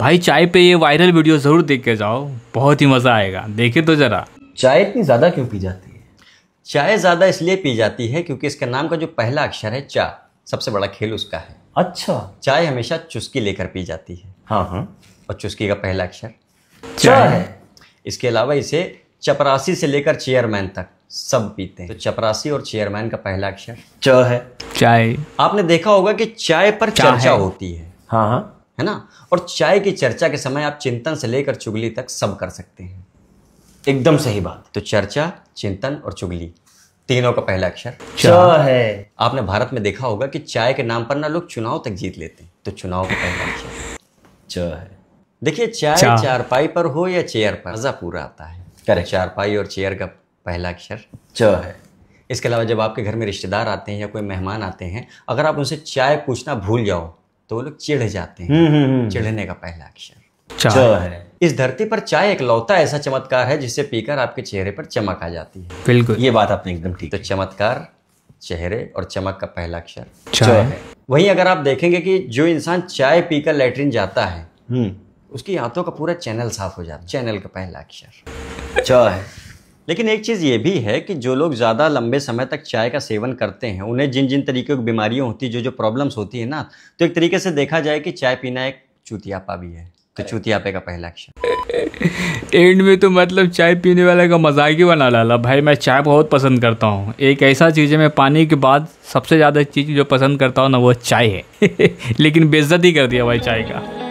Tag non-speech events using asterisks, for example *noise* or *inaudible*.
भाई चाय पे ये वायरल वीडियो जरूर देख के जाओ बहुत ही मजा आएगा देखे तो जरा चाय इतनी ज्यादा क्यों पी जाती है चाय ज्यादा इसलिए पी जाती है क्योंकि इसके नाम का जो पहला अक्षर है चा सबसे बड़ा खेल उसका है अच्छा चाय हमेशा चुस्की लेकर पी जाती है हाँ हाँ और चुस्की का पहला अक्षर चा है इसके अलावा इसे चपरासी से लेकर चेयरमैन तक सब पीते हैं तो चपरासी और चेयरमैन का पहला अक्षर च है चाय आपने देखा होगा कि चाय पर चर्चा होती है हाँ हाँ है ना और चाय की चर्चा के समय आप चिंतन से लेकर चुगली तक सब कर सकते हैं एकदम सही बात तो चर्चा चिंतन और चुगली तीनों का पहला अक्षर च है आपने भारत में देखा होगा कि चाय के नाम पर ना लोग चुनाव तक जीत लेते हैं तो चुनाव का पहला अक्षर च है देखिए चाय चा। चारपाई पर हो या चेयर पर मजा पूरा आता है करेक्ट चारपाई और चेयर का पहला अक्षर च है इसके अलावा जब आपके घर में रिश्तेदार आते हैं या कोई मेहमान आते हैं अगर आप उनसे चाय पूछना भूल जाओ तो वो लोग चिढ़ जाते हैं हम्म, हम्म, हम्म। चिढ़ने का पहला अक्षर चाय है इस धरती पर चाय एक लौता ऐसा चमत्कार है जिसे पीकर आपके चेहरे पर चमक आ जाती है बिल्कुल ये बात आपने एकदम ठीक तो चमत्कार चेहरे और चमक का पहला अक्षर चाय है वहीं अगर आप देखेंगे कि जो इंसान चाय पीकर लेटरिन जाता है उसकी आंतों का पूरा चैनल साफ हो जाता है चैनल का पहला अक्षर चाय है लेकिन एक चीज़ ये भी है कि जो लोग ज़्यादा लंबे समय तक चाय का सेवन करते हैं उन्हें जिन जिन तरीके की बीमारियाँ होती जो जो प्रॉब्लम्स होती है ना तो एक तरीके से देखा जाए कि चाय पीना एक चूतियापा भी है तो चूतियापे का पहला एक्शन एंड में तो मतलब चाय पीने वाले का मजाक ही बना डाला भाई मैं चाय बहुत पसंद करता हूँ एक ऐसा चीज़ है मैं पानी के बाद सबसे ज़्यादा चीज़ जो पसंद करता हूँ ना वो चाय है *laughs* लेकिन बेइज्जत ही कर दिया भाई चाय का